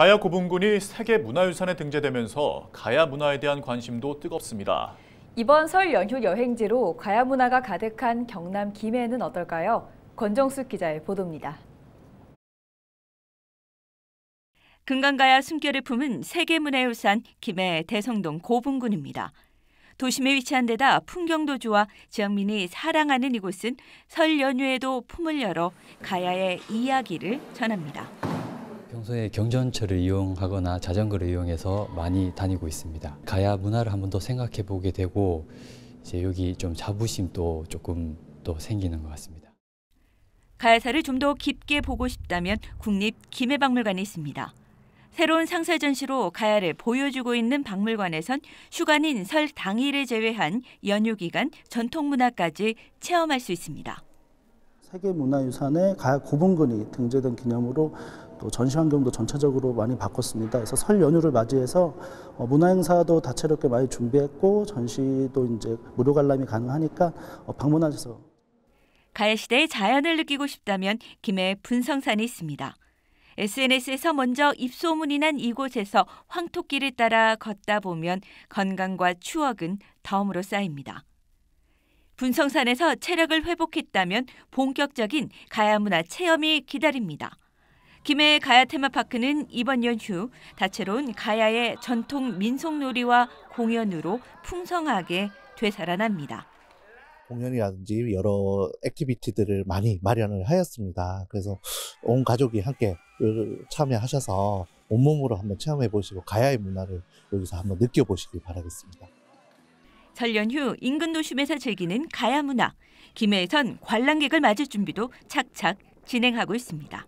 가야 고분군이 세계 문화유산에 등재되면서 가야 문화에 대한 관심도 뜨겁습니다. 이번 설 연휴 여행지로 가야 문화가 가득한 경남 김해는 어떨까요? 권정숙 기자의 보도입니다. 금강가야 숨결을 품은 세계문화유산 김해 대성동 고분군입니다. 도심에 위치한 데다 풍경도 좋아 지역민이 사랑하는 이곳은 설 연휴에도 품을 열어 가야의 이야기를 전합니다. 평소에 경전철을 이용하거나 자전거를 이용해서 많이 다니고 있습니다. 가야 문화를 한 번 더 생각해 보게 되고 이제 여기 좀 자부심도 조금 또 생기는 것 같습니다. 가야사를 좀 더 깊게 보고 싶다면 국립 김해박물관에 있습니다. 새로운 상설 전시로 가야를 보여주고 있는 박물관에선 휴관인 설 당일을 제외한 연휴 기간 전통 문화까지 체험할 수 있습니다. 세계문화유산에 가야 고분근이 등재된 기념으로 또 전시 환경도 전체적으로 많이 바꿨습니다. 그래서 설 연휴를 맞이해서 어, 문화 행사도 다채롭게 많이 준비했고 전시도 이제 무료 관람이 가능하니까 어, 방문하셔서 가을 시대의 자연을 느끼고 싶다면 김해 분성산이 있습니다. SNS에서 먼저 입소문이 난 이곳에서 황토길을 따라 걷다 보면 건강과 추억은 덤으로 쌓입니다. 분성산에서 체력을 회복했다면 본격적인 가야문화 체험이 기다립니다. 김해 가야 테마파크는 이번 연휴 다채로운 가야의 전통 민속놀이와 공연으로 풍성하게 되살아납니다. 공연이라든지 여러 액티비티들을 많이 마련을 하였습니다. 그래서 온 가족이 함께 참여하셔서 온몸으로 한번 체험해 보시고 가야의 문화를 여기서 한번 느껴보시길 바라겠습니다. 설 연휴 인근 도심에서 즐기는 가야 문화 김해에선 관람객을 맞을 준비도 착착 진행하고 있습니다.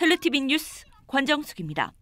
헬로티비 뉴스 권정숙입니다.